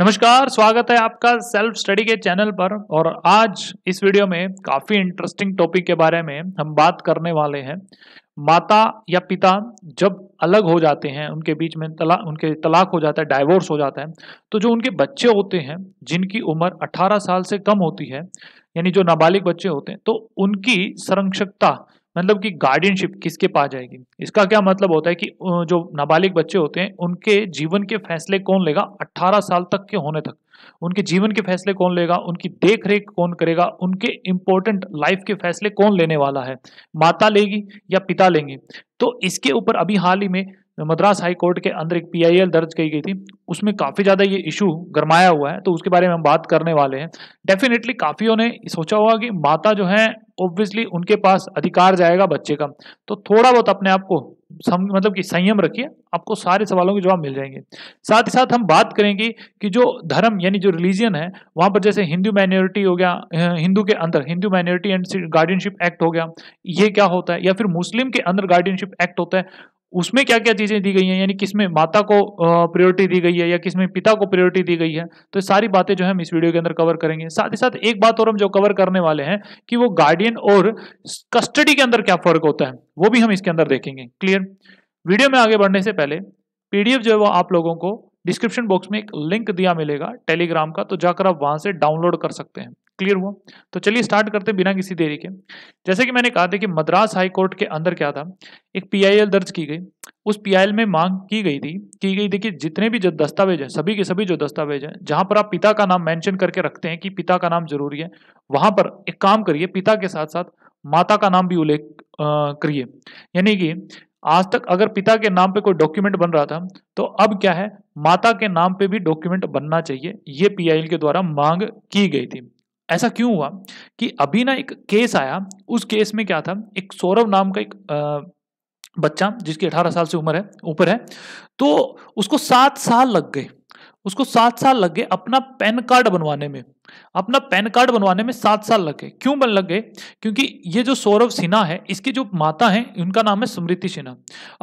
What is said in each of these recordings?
नमस्कार स्वागत है आपका सेल्फ स्टडी के चैनल पर और आज इस वीडियो में काफ़ी इंटरेस्टिंग टॉपिक के बारे में हम बात करने वाले हैं माता या पिता जब अलग हो जाते हैं उनके बीच में तला उनके तलाक हो जाता है डाइवोर्स हो जाता है तो जो उनके बच्चे होते हैं जिनकी उम्र 18 साल से कम होती है यानी जो नाबालिग बच्चे होते हैं तो उनकी संरक्षकता मतलब कि गार्डियनशिप किसके पास जाएगी इसका क्या मतलब होता है कि जो नाबालिग बच्चे होते हैं उनके जीवन के फैसले कौन लेगा 18 साल तक के होने तक उनके जीवन के फैसले कौन लेगा उनकी देख रेख कौन करेगा उनके इम्पोर्टेंट लाइफ के फैसले कौन लेने वाला है माता लेगी या पिता लेंगे तो इसके ऊपर अभी हाल ही में मद्रास हाई कोर्ट के अंदर एक पीआईएल दर्ज की गई थी उसमें काफ़ी ज़्यादा ये इशू गरमाया हुआ है तो उसके बारे में हम बात करने वाले हैं डेफिनेटली काफ़ियों ने सोचा होगा कि माता जो है ऑब्वियसली उनके पास अधिकार जाएगा बच्चे का तो थोड़ा बहुत अपने आप को सम मतलब कि संयम रखिए आपको सारे सवालों के जवाब मिल जाएंगे साथ ही साथ हम बात करेंगे कि जो धर्म यानी जो रिलीजियन है वहाँ पर जैसे हिंदू माइनॉरिटी हो गया हिंदू के अंदर Hindu minority and guardianship act हो गया ये क्या होता है या फिर मुस्लिम के अंदर गार्डियनशिप एक्ट होता है उसमें क्या क्या चीज़ें दी गई हैं यानी किस में माता को प्रायोरिटी दी गई है या किस में पिता को प्रायोरिटी दी गई है तो सारी बातें जो हम इस वीडियो के अंदर कवर करेंगे साथ ही साथ एक बात और हम जो कवर करने वाले हैं कि वो गार्डियन और कस्टडी के अंदर क्या फ़र्क होता है वो भी हम इसके अंदर देखेंगे क्लियर वीडियो में आगे बढ़ने से पहले पीडीएफ जो है वो आप लोगों को डिस्क्रिप्शन बॉक्स में एक लिंक दिया मिलेगा टेलीग्राम का तो जाकर आप वहां से डाउनलोड कर सकते हैं क्लियर हुआ तो चलिए स्टार्ट करते बिना किसी देरी के जैसे कि मैंने कहा था कि मद्रास हाई कोर्ट के अंदर क्या था एक पीआईएल दर्ज की गई उस पीआईएल में मांग की गई थी की गई देखिए जितने भी जो दस्तावेज हैं सभी के सभी जो दस्तावेज हैं जहां पर आप पिता का नाम मेंशन करके रखते हैं कि पिता का नाम जरूरी है वहां पर एक काम करिए पिता के साथ साथ माता का नाम भी उल्लेख करिए यानी कि आज तक अगर पिता के नाम पे कोई डॉक्यूमेंट बन रहा था तो अब क्या है माता के नाम पे भी डॉक्यूमेंट बनना चाहिए ये पीआईएल के द्वारा मांग की गई थी ऐसा क्यों हुआ कि अभी ना एक केस आया उस केस में क्या था एक सौरभ नाम का एक आ, बच्चा जिसकी 18 साल से उम्र है ऊपर है तो उसको सात साल लग गए उसको सात साल लग गए अपना पैन कार्ड बनवाने में अपना पैन कार्ड बनवाने में सात साल लग गए क्यों बन लग गए क्योंकि ये जो सौरभ सिन्हा है इसके जो माता है उनका नाम है स्मृति सिन्हा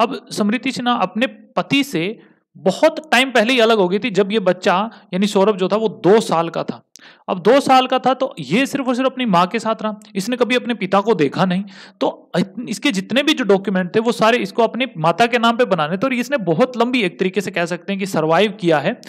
अब स्मृति सिन्हा अपने पति से बहुत टाइम पहले ही अलग हो गई थी जब ये बच्चा यानी सौरभ जो था वो दो साल का था अब दो साल का था तो ये सिर्फ और सिर्फ अपनी माँ के साथ रहा इसने कभी अपने पिता को देखा नहीं तो इसके जितने भी जो डॉक्यूमेंट थे वो सारे इसको अपनी माता के नाम पे बनाने थे और इसने बहुत लंबी एक तरीके से कह सकते हैं कि सर्वाइव किया है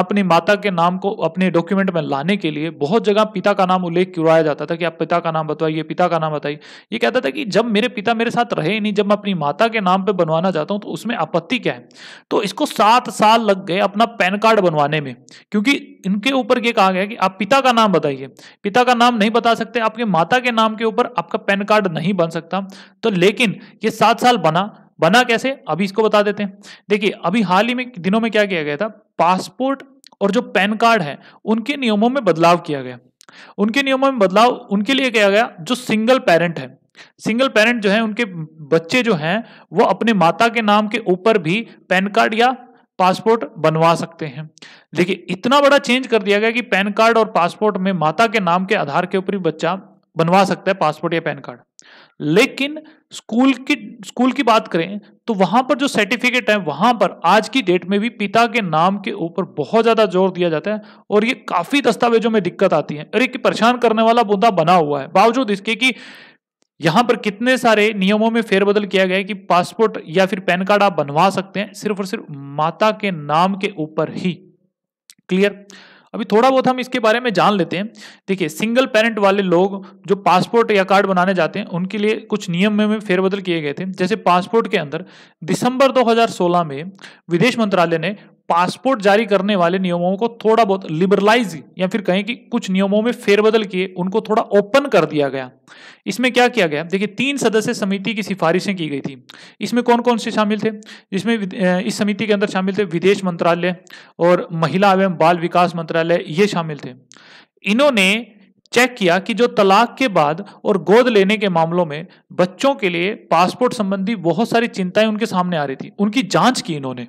अपनी माता के नाम को अपने डॉक्यूमेंट में लाने के लिए बहुत जगह पिता का नाम उल्लेख करवाया जाता था कि आप पिता का नाम बताइए पिता का नाम बताइए ये कहता था कि जब मेरे पिता मेरे साथ रहे नहीं जब मैं अपनी माता के नाम पर बनवाना चाहता हूँ तो उसमें आपत्ति क्या है तो इसको सात साल लग गए अपना पैन कार्ड बनवाने में क्योंकि इनके ऊपर ये कहा गया कि आप पिता का नाम बताइए पिता का नाम नहीं बता सकते आपके माता के नाम के ऊपर आपका पैन कार्ड नहीं बन सकता तो लेकिन ये सात साल बना बना कैसे अभी इसको बता देते हैं देखिए अभी हाल ही में दिनों में क्या किया गया था पासपोर्ट और जो पैन कार्ड है उनके नियमों में बदलाव किया गया उनके नियमों में बदलाव उनके लिए किया गया जो सिंगल पेरेंट है सिंगल पेरेंट जो है उनके बच्चे जो हैं वो अपने माता के नाम के ऊपर भी पैन कार्ड या पासपोर्ट बनवा सकते हैं देखिए इतना बड़ा चेंज कर दिया गया कि पैन कार्ड और पासपोर्ट में माता के नाम के आधार के ऊपर ही बच्चा बनवा सकता है पासपोर्ट या पैन कार्ड लेकिन स्कूल की स्कूल की बात करें तो वहां पर जो सर्टिफिकेट है वहां पर आज की डेट में भी पिता के नाम के ऊपर बहुत ज्यादा जोर दिया जाता है और ये काफी दस्तावेजों में दिक्कत आती है और एक परेशान करने वाला बूंदा बना हुआ है बावजूद इसके कि यहां पर कितने सारे नियमों में फेरबदल किया गया है कि पासपोर्ट या फिर पैन कार्ड आप बनवा सकते हैं सिर्फ और सिर्फ माता के नाम के ऊपर ही क्लियर अभी थोड़ा बहुत हम इसके बारे में जान लेते हैं देखिए सिंगल पेरेंट वाले लोग जो पासपोर्ट या कार्ड बनाने जाते हैं उनके लिए कुछ नियम में फेरबदल किए गए थे जैसे पासपोर्ट के अंदर दिसंबर 2016 में विदेश मंत्रालय ने पासपोर्ट जारी करने वाले नियमों को थोड़ा बहुत लिबरलाइज या फिर कहें कि कुछ नियमों में फेरबदल किए उनको थोड़ा ओपन कर दिया गया इसमें क्या किया गया देखिए तीन सदस्य समिति की सिफारिशें की गई थी इसमें कौन कौन से शामिल थे इसमें इस समिति के अंदर शामिल थे विदेश मंत्रालय और महिला एवं बाल विकास मंत्रालय ये शामिल थे इन्होंने चेक किया कि जो तलाक के बाद और गोद लेने के मामलों में बच्चों के लिए पासपोर्ट संबंधी बहुत सारी चिंताएं उनके सामने आ रही थी उनकी जांच की इन्होंने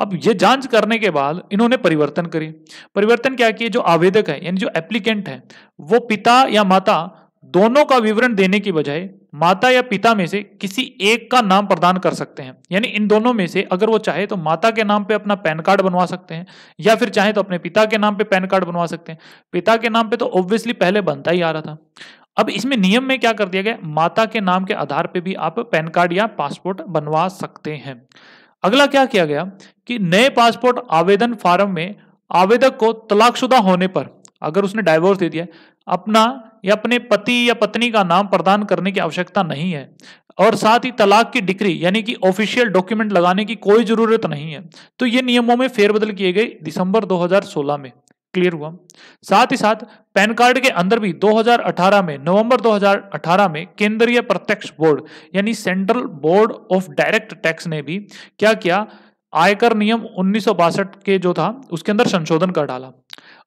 अब ये जांच करने के बाद इन्होंने परिवर्तन करी परिवर्तन क्या किए जो आवेदक है यानी जो एप्लीकेंट है वो पिता या माता दोनों का विवरण देने की बजाय माता या पिता में से किसी एक का नाम प्रदान कर सकते हैं यानी इन दोनों में से अगर वो चाहे तो माता के नाम पे अपना पैन कार्ड बनवा सकते हैं या फिर चाहे तो अपने पिता के नाम पे पैन कार्ड बनवा सकते हैं पिता के नाम पे तो ऑब्वियसली पहले बनता ही आ रहा था अब इसमें नियम में क्या कर दिया गया माता के नाम के आधार पर भी आप पैन कार्ड या पासपोर्ट बनवा सकते हैं अगला क्या किया गया कि नए पासपोर्ट आवेदन फार्म में आवेदक को तलाकशुदा होने पर अगर उसने डाइवोर्स दे दिया अपना या अपने पति या पत्नी का नाम प्रदान करने की आवश्यकता नहीं है और साथ ही तलाक की डिक्री यानी कि ऑफिशियल डॉक्यूमेंट लगाने की कोई ज़रूरत नहीं है तो ये नियमों में फेरबदल किए गए दिसंबर 2016 में क्लियर हुआ साथ ही साथ पैन कार्ड के अंदर भी 2018 में नवंबर 2018 में केंद्रीय प्रत्यक्ष बोर्ड यानी central board of direct tax ने भी क्या किया आयकर नियम उन्नीस के जो था उसके अंदर संशोधन कर डाला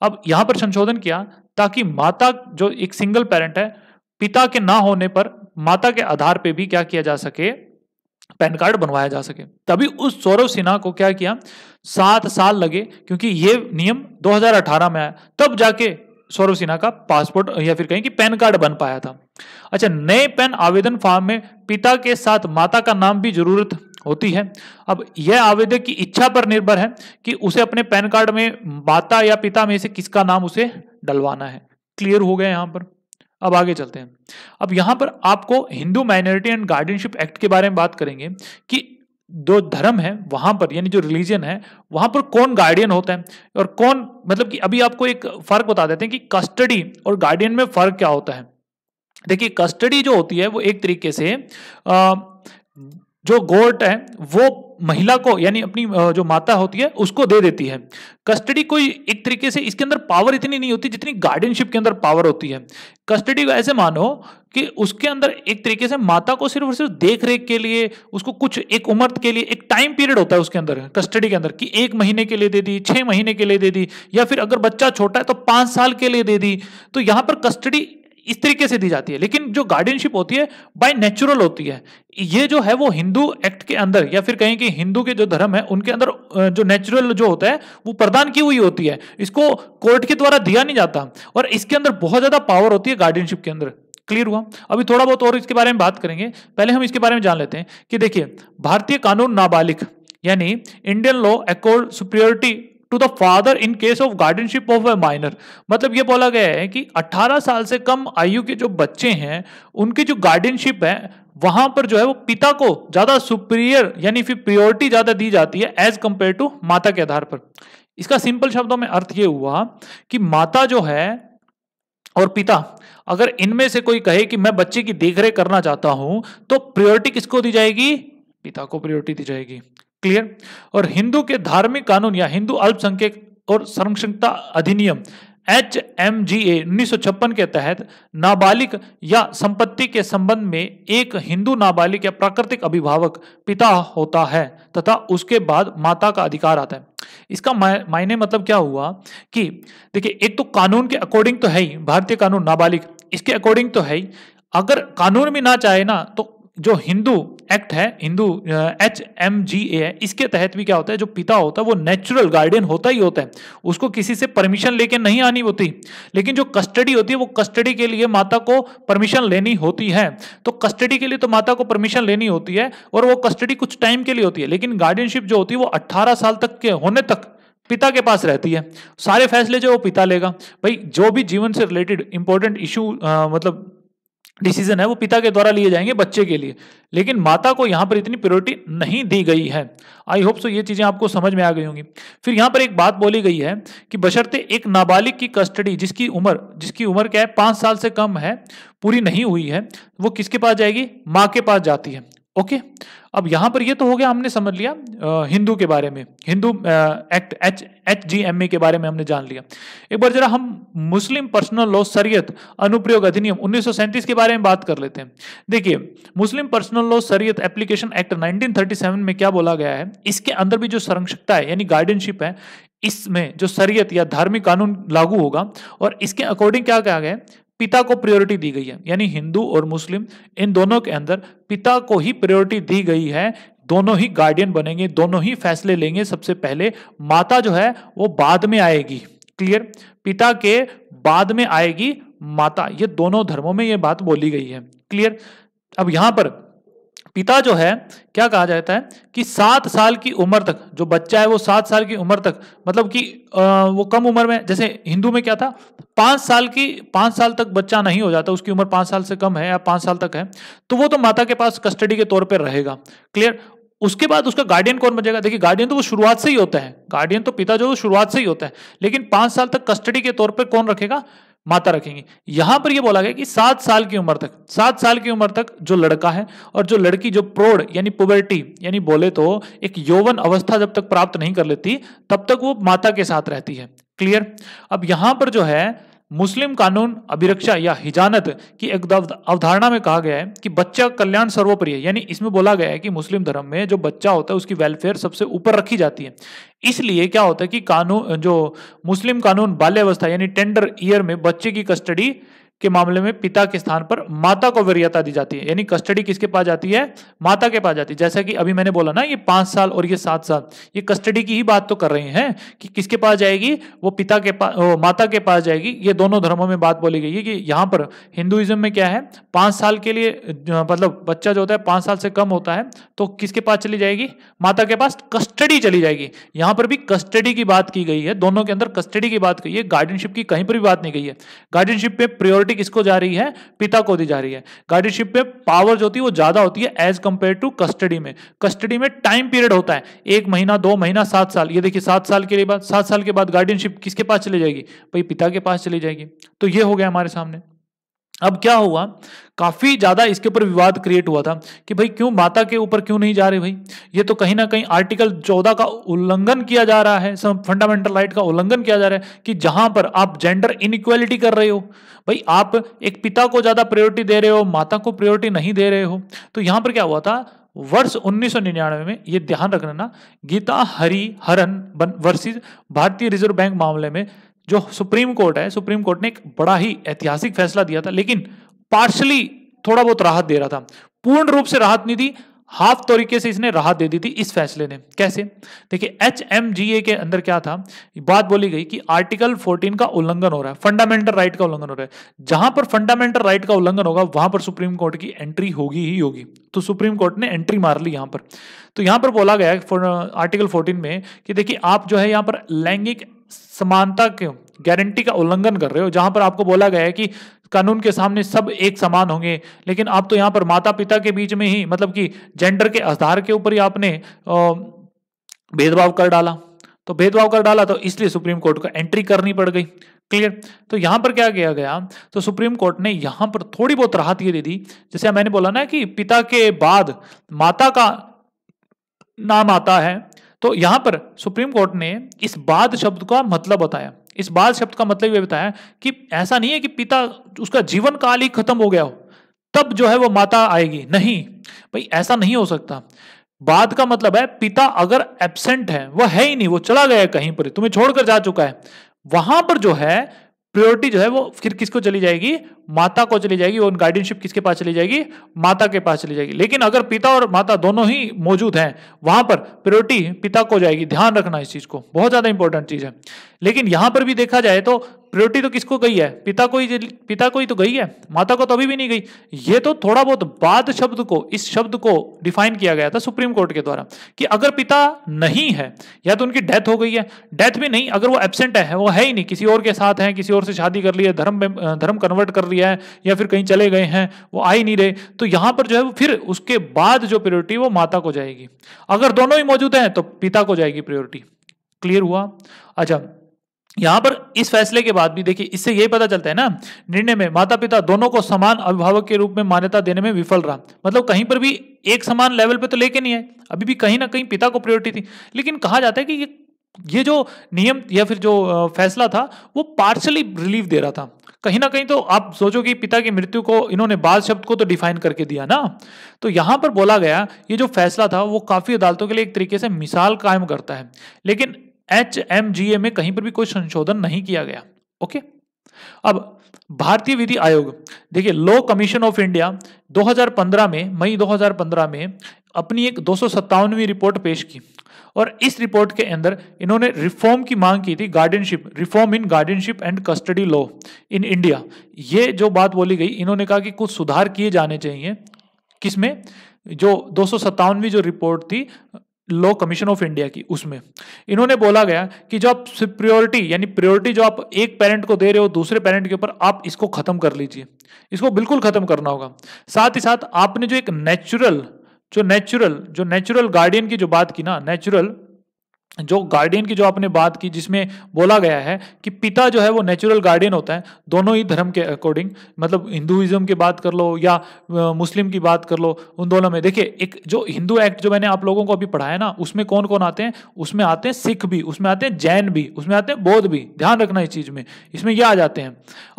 अब यहां पर संशोधन किया ताकि माता जो एक सिंगल पेरेंट है पिता के ना होने पर माता के आधार पे भी क्या किया जा सके पैन कार्ड बनवाया जा सके तभी उस सौरव सिन्हा को क्या किया सात साल लगे क्योंकि ये नियम 2018 में आया तब जाके सौरव सिन्हा का पासपोर्ट या फिर कहें कि पैन कार्ड बन पाया था अच्छा नए पैन आवेदन फॉर्म में पिता के साथ माता का नाम भी जरूरत होती है अब यह आवेदक की इच्छा पर निर्भर है कि उसे अपने पैन कार्ड में माता या पिता में से किसका नाम उसे डलवाना है क्लियर हो गया यहां पर अब आगे चलते हैं अब यहां पर आपको Hindu minority and guardianship act के बारे में बात करेंगे कि जो धर्म है वहां पर यानी जो रिलीजन है वहां पर कौन गार्डियन होता है और कौन मतलब कि अभी आपको एक फर्क बता देते हैं कि कस्टडी और गार्डियन में फर्क क्या होता है देखिए कस्टडी जो होती है वो एक तरीके से आ, जो गोट है वो महिला को यानी अपनी जो माता होती है उसको दे देती है कस्टडी कोई एक तरीके से इसके अंदर पावर इतनी नहीं होती जितनी गार्डियनशिप के अंदर पावर होती है कस्टडी को ऐसे मानो कि उसके अंदर एक तरीके से माता को सिर्फ और सिर्फ देख रेख के लिए उसको कुछ एक उम्र के लिए एक टाइम पीरियड होता है उसके अंदर कस्टडी के अंदर कि एक महीने के लिए दे दी छः महीने के लिए दे दी या फिर अगर बच्चा छोटा है तो पाँच साल के लिए दे दी तो यहाँ पर कस्टडी इस तरीके से दी जाती है लेकिन जो गार्डियनशिप होती है बाय नेचुरल होती है ये जो है वो हिंदू एक्ट के अंदर या फिर कहें कि हिंदू के जो धर्म है उनके अंदर जो नेचुरल जो होता है वो प्रदान की हुई होती है इसको कोर्ट के द्वारा दिया नहीं जाता और इसके अंदर बहुत ज्यादा पावर होती है गार्डियनशिप के अंदर क्लियर हुआ अभी थोड़ा बहुत और इसके बारे में बात करेंगे पहले हम इसके बारे में जान लेते हैं कि देखिए भारतीय कानून नाबालिग यानी Indian law accord superiority to the father in case of guardianship of a minor मतलब ये बोला गया है कि 18 साल से कम आयु के जो बच्चे हैं उनकी जो गार्डनशिप है वहां पर जो है वो पिता को ज्यादा सुप्रियर यानी फिर प्रियोरिटी ज्यादा दी जाती है एज कंपेयर टू माता के आधार पर इसका सिंपल शब्दों में अर्थ ये हुआ कि माता जो है और पिता अगर इनमें से कोई कहे कि मैं बच्चे की देखरेख करना चाहता हूं तो प्रियोरिटी किसको दी जाएगी पिता को प्रियोरिटी दी जाएगी क्लियर और हिंदू के धार्मिक कानून या हिंदू अल्पसंख्यक और संरक्षणता अधिनियम एच एम जी ए उन्नीस के तहत नाबालिग या संपत्ति के संबंध में एक हिंदू नाबालिग या प्राकृतिक अभिभावक पिता होता है तथा उसके बाद माता का अधिकार आता है इसका मायने मतलब क्या हुआ कि देखिए एक तो कानून के अकॉर्डिंग तो है ही भारतीय कानून नाबालिग इसके अकॉर्डिंग तो है ही अगर कानून भी ना चाहे ना तो जो हिंदू एक्ट है Hindu H M G A है इसके तहत भी क्या होता है जो पिता होता है वो नेचुरल गार्डियन होता ही होता है उसको किसी से परमिशन लेके नहीं आनी होती लेकिन जो कस्टडी होती है वो कस्टडी के लिए माता को परमिशन लेनी होती है तो कस्टडी के लिए तो माता को परमिशन लेनी होती है और वो कस्टडी कुछ टाइम के लिए होती है लेकिन गार्डियनशिप जो होती है वो अट्ठारह साल तक के होने तक पिता के पास रहती है सारे फैसले जो वो पिता लेगा भाई जो भी जीवन से रिलेटेड इंपॉर्टेंट इशू मतलब डिसीजन है वो पिता के द्वारा लिए जाएंगे बच्चे के लिए लेकिन माता को यहाँ पर इतनी प्योरिटी नहीं दी गई है आई होप सो ये चीज़ें आपको समझ में आ गई होंगी फिर यहाँ पर एक बात बोली गई है कि बशर्ते एक नाबालिग की कस्टडी जिसकी उम्र जिसकी उम्र क्या है पाँच साल से कम है पूरी नहीं हुई है वो किसके पास जाएगी माँ के पास जाती है ओके अब यहां पर ये तो हो गया हमने समझ लिया हिंदू के बारे में Hindu act H H G M A के बारे में हमने जान लिया एक बार जरा हम मुस्लिम पर्सनल लॉ सरियत अनुप्रयोग अधिनियम उन्नीस के बारे में बात कर लेते हैं देखिए Muslim personal law Shariat application act 1937 में क्या बोला गया है इसके अंदर भी जो संरक्षकता है यानी गार्डियनशिप है इसमें जो सरियत या धार्मिक कानून लागू होगा और इसके अकॉर्डिंग क्या कहा गया है पिता को प्रायोरिटी दी गई है यानी हिंदू और मुस्लिम इन दोनों के अंदर पिता को ही प्रायोरिटी दी गई है दोनों ही गार्डियन बनेंगे दोनों ही फैसले लेंगे सबसे पहले माता जो है वो बाद में आएगी क्लियर पिता के बाद में आएगी माता ये दोनों धर्मों में ये बात बोली गई है क्लियर अब यहां पर पिता जो है क्या कहा जाता है कि सात साल की उम्र तक जो बच्चा है वो सात साल की उम्र तक मतलब कि वो कम उम्र में जैसे हिंदू में क्या था पांच साल की पांच साल तक बच्चा नहीं हो जाता उसकी उम्र पाँच साल से कम है या पांच साल तक है तो वो तो माता के पास कस्टडी के तौर पर रहेगा क्लियर उसके बाद उसका गार्डियन कौन बचेगा देखिए गार्डियन तो वो शुरुआत से ही होता है गार्डियन तो पिता जो है शुरुआत से ही होता है लेकिन पांच साल तक कस्टडी के तौर पर कौन रखेगा माता रखेंगी यहां पर यह बोला गया कि सात साल की उम्र तक सात साल की उम्र तक जो लड़का है और जो लड़की जो प्रौढ़ यानी पुबर्टी यानी बोले तो एक यौवन अवस्था जब तक प्राप्त नहीं कर लेती तब तक वो माता के साथ रहती है क्लियर अब यहां पर जो है मुस्लिम कानून अभिरक्षा या हिजानत की एक अवधारणा में कहा गया है कि बच्चा कल्याण सर्वोपरि है यानी इसमें बोला गया है कि मुस्लिम धर्म में जो बच्चा होता है उसकी वेलफेयर सबसे ऊपर रखी जाती है इसलिए क्या होता है कि कानून जो मुस्लिम कानून बाल्यावस्था यानी टेंडर ईयर में बच्चे की कस्टडी के मामले में पिता के स्थान पर माता को वरीयता दी जाती है यानी कस्टडी किसके पास जाती है माता के पास जाती है जैसा कि अभी मैंने बोला ना ये पांच साल और ये सात साल ये कस्टडी की ही बात तो कर रहे हैं कि किसके पास जाएगी वो पिता के पास माता के पास जाएगी ये दोनों धर्मों में बात बोली गई है कि यहाँ पर हिंदुइज्म में क्या है पांच साल के लिए मतलब बच्चा जो होता है पांच साल से कम होता है तो किसके पास चली जाएगी माता के पास कस्टडी चली जाएगी यहाँ पर भी कस्टडी की बात की गई है दोनों के अंदर कस्टडी की बात कही है गार्डियनशिप की कहीं पर भी बात नहीं गई है गार्डियनशिप में प्रियोर प्रायोरिटी किसको जा रही है पिता को दी जा रही है गार्डियनशिप में पावर जो होती है वो ज्यादा होती है एज कंपेयर टू कस्टडी में कस्टडी में टाइम पीरियड होता है एक महीना दो महीना सात साल ये देखिए सात साल के लिए बाद सात साल के बाद गार्डियनशिप किसके पास चली जाएगी भाई पिता के पास चली जाएगी तो ये हो गया हमारे सामने अब क्या हुआ काफी ज्यादा इसके ऊपर विवाद क्रिएट हुआ था कि भाई क्यों माता के ऊपर क्यों नहीं जा रहे भाई ये तो कहीं ना कहीं आर्टिकल 14 का उल्लंघन किया जा रहा है फंडामेंटल राइट का उल्लंघन किया जा रहा है कि जहां पर आप जेंडर इनइक्वालिटी कर रहे हो भाई आप एक पिता को ज्यादा प्रायोरिटी दे रहे हो माता को प्रायोरिटी नहीं दे रहे हो तो यहां पर क्या हुआ था वर्ष उन्नीस में ये ध्यान रखना गीता हरि हरन वर्सिज भारतीय रिजर्व बैंक मामले में जो सुप्रीम कोर्ट है सुप्रीम कोर्ट ने एक बड़ा ही ऐतिहासिक फैसला दिया था लेकिन पार्शली थोड़ा बहुत राहत दे रहा था पूर्ण रूप से राहत नहीं दी हाफ तरीके से इसने राहत दे दी थी इस फैसले ने कैसे देखिए एच एम जी ए के अंदर क्या था बात बोली गई कि आर्टिकल 14 का उल्लंघन हो रहा है फंडामेंटल राइट का उल्लंघन हो रहा है जहां पर फंडामेंटल राइट का उल्लंघन होगा वहां पर सुप्रीम कोर्ट की एंट्री होगी ही होगी तो सुप्रीम कोर्ट ने एंट्री मार ली यहां पर तो यहां पर बोला गया आर्टिकल फोर्टीन uh, में कि देखिए आप जो है यहां पर लैंगिक समानता क्यों गारंटी का उल्लंघन कर रहे हो जहां पर आपको बोला गया है कि कानून के सामने सब एक समान होंगे लेकिन आप तो यहाँ पर माता पिता के बीच में ही मतलब कि जेंडर के आधार के ऊपर ही आपने भेदभाव कर डाला तो भेदभाव कर डाला तो इसलिए सुप्रीम कोर्ट को एंट्री करनी पड़ गई क्लियर तो यहां पर क्या किया गया तो सुप्रीम कोर्ट ने यहां पर थोड़ी बहुत राहत ये दे दी जैसे मैंने बोला ना कि पिता के बाद माता का नाम आता है तो यहां पर सुप्रीम कोर्ट ने इस बाद शब्द का मतलब बताया इस बाद शब्द का मतलब यह बताया कि ऐसा नहीं है कि पिता उसका जीवन काल ही खत्म हो गया हो तब जो है वो माता आएगी नहीं भाई ऐसा नहीं हो सकता बाद का मतलब है पिता अगर एबसेंट है वह है ही नहीं वो चला गया कहीं पर तुम्हें छोड़कर जा चुका है वहां पर जो है प्रियोरिटी जो है वो फिर किसको चली जाएगी माता को चली जाएगी और गार्डियनशिप किसके पास चली जाएगी माता के पास चली जाएगी लेकिन अगर पिता और माता दोनों ही मौजूद हैं वहां पर प्रियोरिटी पिता को जाएगी ध्यान रखना इस चीज को बहुत ज्यादा इंपॉर्टेंट चीज है लेकिन यहां पर भी देखा जाए तो प्रियोरिटी तो किसको गई है पिता को ही पिता को ही तो गई है माता को तो अभी भी नहीं गई ये तो थोड़ा बहुत बाद शब्द को इस शब्द को डिफाइन किया गया था सुप्रीम कोर्ट के द्वारा कि अगर पिता नहीं है या तो उनकी डेथ हो गई है डेथ भी नहीं अगर वो एबसेंट है वो है ही नहीं किसी और के साथ है किसी और से शादी कर ली है धर्म धर्म कन्वर्ट कर लिया है या फिर कहीं चले गए हैं वो आ ही नहीं रहे तो यहाँ पर जो है वो फिर उसके बाद जो प्रियोरिटी वो माता को जाएगी अगर दोनों ही मौजूद हैं तो पिता को जाएगी प्रियोरिटी क्लियर हुआ अच्छा यहां पर इस फैसले के बाद भी देखिए इससे यही पता चलता है ना निर्णय में माता पिता दोनों को समान अभिभावक के रूप में मान्यता देने में विफल रहा मतलब कहीं पर भी एक समान लेवल पे तो लेके नहीं आए अभी भी कहीं ना कहीं पिता को प्रायोरिटी थी लेकिन कहा जाता है कि ये ये जो नियम या फिर जो फैसला था वो पार्शली रिलीफ दे रहा था कहीं ना कहीं तो आप सोचो कि पिता की मृत्यु को इन्होंने बाल शब्द को तो डिफाइन करके दिया ना तो यहाँ पर बोला गया ये जो फैसला था वो काफ़ी अदालतों के लिए एक तरीके से मिसाल कायम करता है लेकिन एच एम जी ए में कहीं पर भी कोई संशोधन नहीं किया गया ओके अब भारतीय विधि आयोग देखिए लॉ कमीशन ऑफ इंडिया 2015 में मई 2015 में अपनी एक दो रिपोर्ट पेश की और इस रिपोर्ट के अंदर इन्होंने रिफॉर्म की मांग की थी guardianship reform in guardianship and custody law in India ये जो बात बोली गई इन्होंने कहा कि कुछ सुधार किए जाने चाहिए किसमें जो दो जो रिपोर्ट थी लॉ कमीशन ऑफ इंडिया की उसमें इन्होंने बोला गया कि जो आप प्रियोरिटी यानी प्रियोरिटी जो आप एक पेरेंट को दे रहे हो दूसरे पेरेंट के ऊपर आप इसको खत्म कर लीजिए इसको बिल्कुल खत्म करना होगा साथ ही साथ आपने जो एक नेचुरल जो नेचुरल जो नेचुरल गार्डियन की जो बात की ना नेचुरल जो गार्डियन की जो आपने बात की जिसमें बोला गया है कि पिता जो है वो नेचुरल गार्डियन होता है दोनों ही धर्म के अकॉर्डिंग मतलब हिंदुइज्म की बात कर लो या मुस्लिम की बात कर लो उन दोनों में देखिए एक जो हिंदू एक्ट जो मैंने आप लोगों को अभी पढ़ाया ना उसमें कौन कौन आते हैं उसमें आते हैं सिख भी उसमें आते हैं जैन भी उसमें आते हैं बौद्ध भी ध्यान रखना इस चीज़ में इसमें यह आ जाते हैं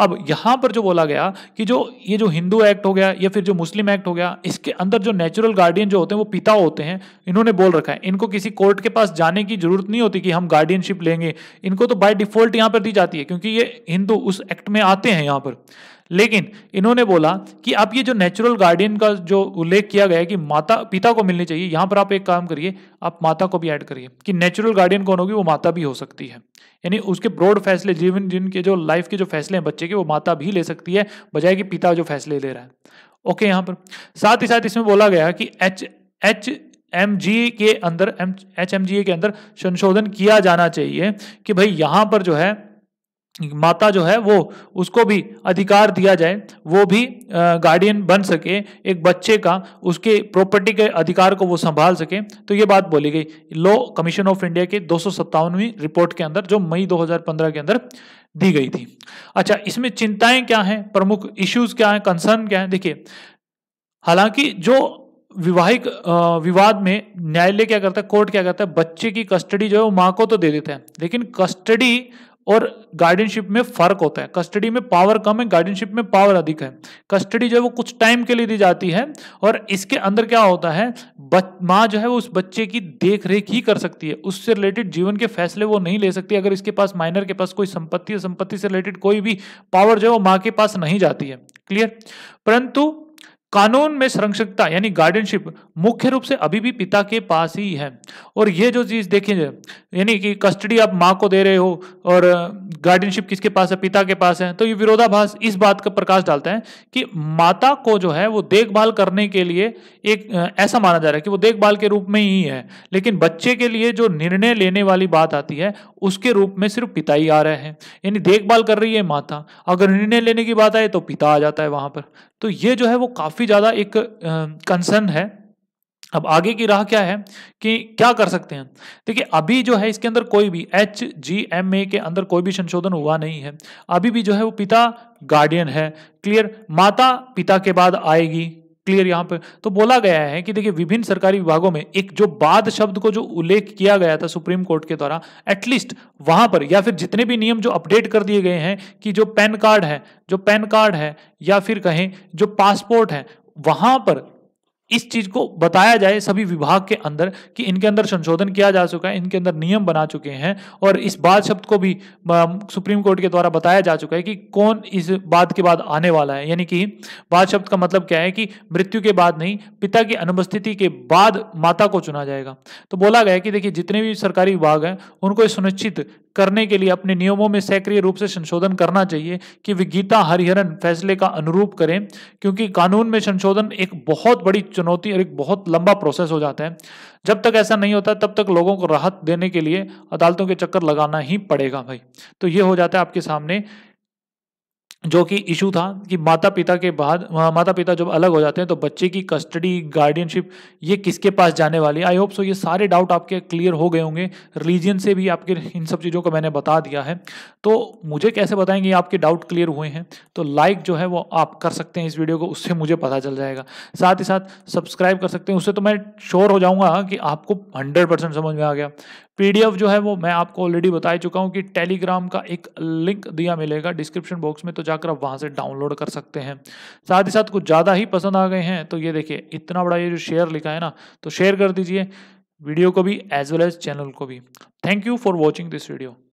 अब यहाँ पर जो बोला गया कि जो ये जो हिंदू एक्ट हो गया या फिर जो मुस्लिम एक्ट हो गया इसके अंदर जो नेचुरल गार्डियन जो होते हैं वो पिता होते हैं इन्होंने बोल रखा है इनको किसी कोर्ट के पास जाने की जरूरत नहीं होती कि हम गार्डियनशिप लेंगे इनको तो बाय डिफॉल्ट यहां पर दी जाती है क्योंकि ये हिंदू उस एक्ट में आते हैं यहां पर लेकिन इन्होंने बोला कि आप ये जो नेचुरल गार्डियन का जो उल्लेख किया गया है कि माता पिता को मिलनी चाहिए यहां पर आप एक काम करिए आप माता को भी ऐड करिए कि नेचुरल गार्डियन कौन होगी वो माता भी हो सकती है यानी उसके ब्रॉड फैसले जीवन जिनके जो लाइफ के जो फैसले हैं बच्चे के वो माता भी ले सकती है बजाय कि पिता जो फैसले ले रहा है ओके यहां पर साथ ही साथ इसमें बोला गया कि एच एच एम के अंदर एम ए के अंदर संशोधन किया जाना चाहिए कि भाई यहाँ पर जो है माता जो है वो उसको भी अधिकार दिया जाए वो भी गार्डियन बन सके एक बच्चे का उसके प्रॉपर्टी के अधिकार को वो संभाल सके तो ये बात बोली गई लॉ कमीशन ऑफ इंडिया के दो रिपोर्ट के अंदर जो मई 2015 के अंदर दी गई थी अच्छा इसमें चिंताएं क्या हैं प्रमुख इश्यूज क्या हैं कंसर्न क्या हैं देखिए हालांकि जो विवाहिक विवाद में न्यायालय क्या करता है कोर्ट क्या करता है बच्चे की कस्टडी जो है वो माँ को तो दे देते हैं लेकिन कस्टडी और गार्डियनशिप में फर्क होता है कस्टडी में पावर कम है गार्डियनशिप में पावर अधिक है कस्टडी जो है वो कुछ टाइम के लिए दी जाती है और इसके अंदर क्या होता है माँ जो है वो उस बच्चे की देख रेख ही कर सकती है उससे रिलेटेड जीवन के फैसले वो नहीं ले सकती अगर इसके पास माइनर के पास कोई संपत्ति संपत्ति से रिलेटेड कोई भी पावर जो है वो माँ के पास नहीं जाती है क्लियर परंतु कानून में संरक्षकता यानी गार्डियनशिप मुख्य रूप से अभी भी पिता के पास ही है और ये जो चीज़ देखी यानी कि कस्टडी आप माँ को दे रहे हो और गार्डियनशिप किसके पास है पिता के पास है तो ये विरोधाभास इस बात का प्रकाश डालते हैं कि माता को जो है वो देखभाल करने के लिए एक ऐसा माना जा रहा है कि वो देखभाल के रूप में ही है लेकिन बच्चे के लिए जो निर्णय लेने वाली बात आती है उसके रूप में सिर्फ पिता ही आ रहे हैं यानी देखभाल कर रही है माता अगर निर्णय लेने की बात आए तो पिता आ जाता है वहां पर तो ये जो है वो काफ़ी ज़्यादा एक कंसर्न है अब आगे की राह क्या है कि क्या कर सकते हैं देखिए अभी जो है इसके अंदर कोई भी एच जी एम ए के अंदर कोई भी संशोधन हुआ नहीं है अभी भी जो है वो पिता गार्डियन है क्लियर माता पिता के बाद आएगी क्लियर यहां पर तो बोला गया है कि देखिए विभिन्न सरकारी विभागों में एक जो बाद शब्द को जो उल्लेख किया गया था सुप्रीम कोर्ट के द्वारा एटलीस्ट वहां पर या फिर जितने भी नियम जो अपडेट कर दिए गए हैं कि जो पैन कार्ड है जो पैन कार्ड है या फिर कहें जो पासपोर्ट है वहां पर इस चीज को बताया जाए सभी विभाग के अंदर कि इनके अंदर संशोधन किया जा चुका है इनके अंदर नियम बना चुके हैं और इस बात शब्द को भी सुप्रीम कोर्ट के द्वारा बताया जा चुका है कि कौन इस बात के बाद आने वाला है यानी कि बात शब्द का मतलब क्या है कि मृत्यु के बाद नहीं पिता की अनुपस्थिति के बाद माता को चुना जाएगा तो बोला गया कि देखिए जितने भी सरकारी विभाग हैं उनको सुनिश्चित करने के लिए अपने नियमों में सक्रिय रूप से संशोधन करना चाहिए कि वे गीता हरिहरन फैसले का अनुरूप करें क्योंकि कानून में संशोधन एक बहुत बड़ी चुनौती और एक बहुत लंबा प्रोसेस हो जाता है जब तक ऐसा नहीं होता तब तक लोगों को राहत देने के लिए अदालतों के चक्कर लगाना ही पड़ेगा भाई तो ये हो जाता है आपके सामने जो कि इशू था कि माता पिता के बाद माता पिता जब अलग हो जाते हैं तो बच्चे की कस्टडी गार्डियनशिप ये किसके पास जाने वाली आई होप सो ये सारे डाउट आपके क्लियर हो गए होंगे रिलीजन से भी आपके इन सब चीज़ों को मैंने बता दिया है तो मुझे कैसे बताएंगे आपके डाउट क्लियर हुए हैं तो लाइक जो है वो आप कर सकते हैं इस वीडियो को उससे मुझे पता चल जाएगा साथ ही साथ सब्सक्राइब कर सकते हैं उससे तो मैं श्योर हो जाऊँगा कि आपको हंड्रेड समझ में आ गया पीडीएफ जो है वो मैं आपको ऑलरेडी बता चुका हूँ कि टेलीग्राम का एक लिंक दिया मिलेगा डिस्क्रिप्शन बॉक्स में तो जाकर आप वहाँ से डाउनलोड कर सकते हैं साथ ही साथ कुछ ज़्यादा ही पसंद आ गए हैं तो ये देखिए इतना बड़ा ये जो शेयर लिखा है ना तो शेयर कर दीजिए वीडियो को भी एज वेल एज चैनल को भी thank you for watching this video